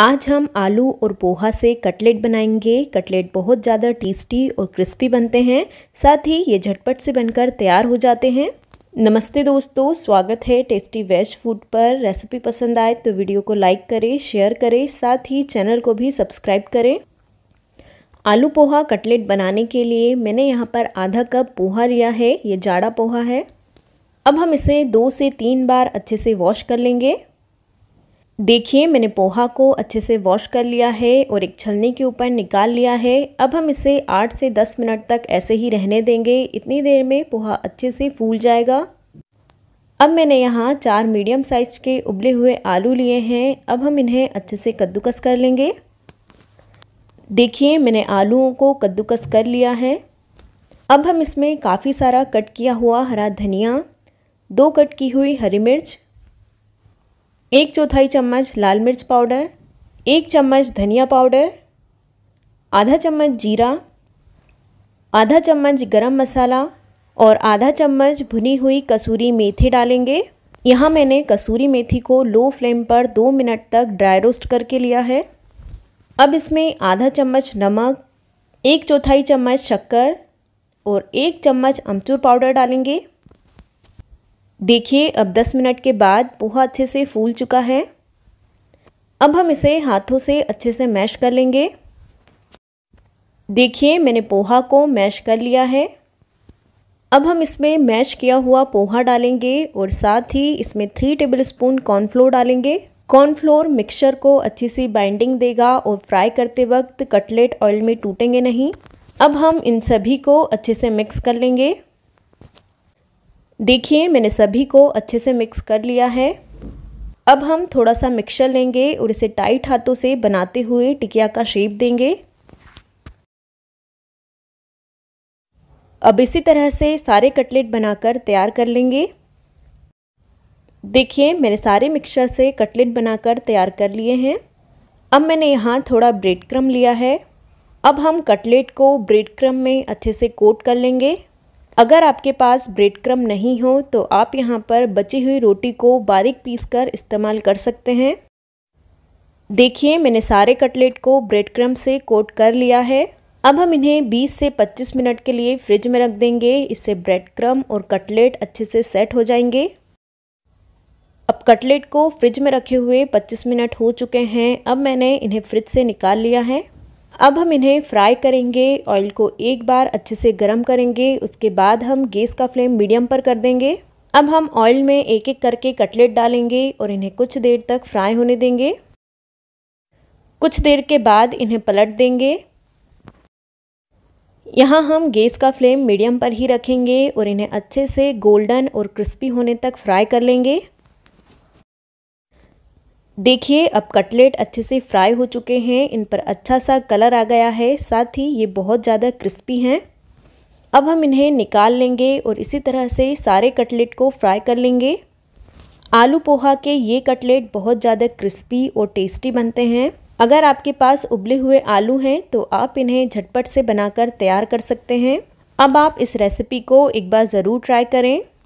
आज हम आलू और पोहा से कटलेट बनाएंगे कटलेट बहुत ज़्यादा टेस्टी और क्रिस्पी बनते हैं साथ ही ये झटपट से बनकर तैयार हो जाते हैं नमस्ते दोस्तों स्वागत है टेस्टी वेज फूड पर रेसिपी पसंद आए तो वीडियो को लाइक करें शेयर करें साथ ही चैनल को भी सब्सक्राइब करें आलू पोहा कटलेट बनाने के लिए मैंने यहाँ पर आधा कप पोहा लिया है ये जाड़ा पोहा है अब हम इसे दो से तीन बार अच्छे से वॉश कर लेंगे देखिए मैंने पोहा को अच्छे से वॉश कर लिया है और एक छलनी के ऊपर निकाल लिया है अब हम इसे 8 से 10 मिनट तक ऐसे ही रहने देंगे इतनी देर में पोहा अच्छे से फूल जाएगा अब मैंने यहाँ चार मीडियम साइज के उबले हुए आलू लिए हैं अब हम इन्हें अच्छे से कद्दूकस कर लेंगे देखिए मैंने आलूओं को कद्दूकस कर लिया है अब हम इसमें काफ़ी सारा कट किया हुआ हरा धनिया दो कट की हुई हरी मिर्च एक चौथाई चम्मच लाल मिर्च पाउडर एक चम्मच धनिया पाउडर आधा चम्मच जीरा आधा चम्मच गरम मसाला और आधा चम्मच भुनी हुई कसूरी मेथी डालेंगे यहाँ मैंने कसूरी मेथी को लो फ्लेम पर दो मिनट तक ड्राई रोस्ट करके लिया है अब इसमें आधा चम्मच नमक एक चौथाई चम्मच शक्कर और एक चम्मच अमचूर पाउडर डालेंगे देखिए अब 10 मिनट के बाद पोहा अच्छे से फूल चुका है अब हम इसे हाथों से अच्छे से मैश कर लेंगे देखिए मैंने पोहा को मैश कर लिया है अब हम इसमें मैश किया हुआ पोहा डालेंगे और साथ ही इसमें थ्री टेबल स्पून कॉर्नफ्लोर डालेंगे कॉर्नफ्लोर मिक्सचर को अच्छी सी बाइंडिंग देगा और फ्राई करते वक्त कटलेट ऑयल में टूटेंगे नहीं अब हम इन सभी को अच्छे से मिक्स कर लेंगे देखिए मैंने सभी को अच्छे से मिक्स कर लिया है अब हम थोड़ा सा मिक्सचर लेंगे और इसे टाइट हाथों से बनाते हुए टिकिया का शेप देंगे अब इसी तरह से सारे कटलेट बनाकर तैयार कर लेंगे देखिए मैंने सारे मिक्सचर से कटलेट बनाकर तैयार कर लिए हैं अब मैंने यहाँ थोड़ा ब्रेड क्रम लिया है अब हम कटलेट को ब्रेड क्रम में अच्छे से कोट कर लेंगे अगर आपके पास ब्रेड क्रम नहीं हो तो आप यहाँ पर बची हुई रोटी को बारीक पीस कर इस्तेमाल कर सकते हैं देखिए मैंने सारे कटलेट को ब्रेड क्रम से कोट कर लिया है अब हम इन्हें 20 से 25 मिनट के लिए फ्रिज में रख देंगे इससे ब्रेड क्रम और कटलेट अच्छे से सेट हो जाएंगे अब कटलेट को फ्रिज में रखे हुए 25 मिनट हो चुके हैं अब मैंने इन्हें फ्रिज से निकाल लिया है अब हम इन्हें फ्राई करेंगे ऑयल को एक बार अच्छे से गर्म करेंगे उसके बाद हम गैस का फ्लेम मीडियम पर कर देंगे अब हम ऑयल में एक एक करके कटलेट डालेंगे और इन्हें कुछ देर तक फ्राई होने देंगे कुछ देर के बाद इन्हें पलट देंगे यहाँ हम गैस का फ्लेम मीडियम पर ही रखेंगे और इन्हें अच्छे से गोल्डन और क्रिस्पी होने तक फ्राई कर लेंगे देखिए अब कटलेट अच्छे से फ्राई हो चुके हैं इन पर अच्छा सा कलर आ गया है साथ ही ये बहुत ज़्यादा क्रिस्पी हैं अब हम इन्हें निकाल लेंगे और इसी तरह से सारे कटलेट को फ्राई कर लेंगे आलू पोहा के ये कटलेट बहुत ज़्यादा क्रिस्पी और टेस्टी बनते हैं अगर आपके पास उबले हुए आलू हैं तो आप इन्हें झटपट से बनाकर तैयार कर सकते हैं अब आप इस रेसिपी को एक बार ज़रूर ट्राई करें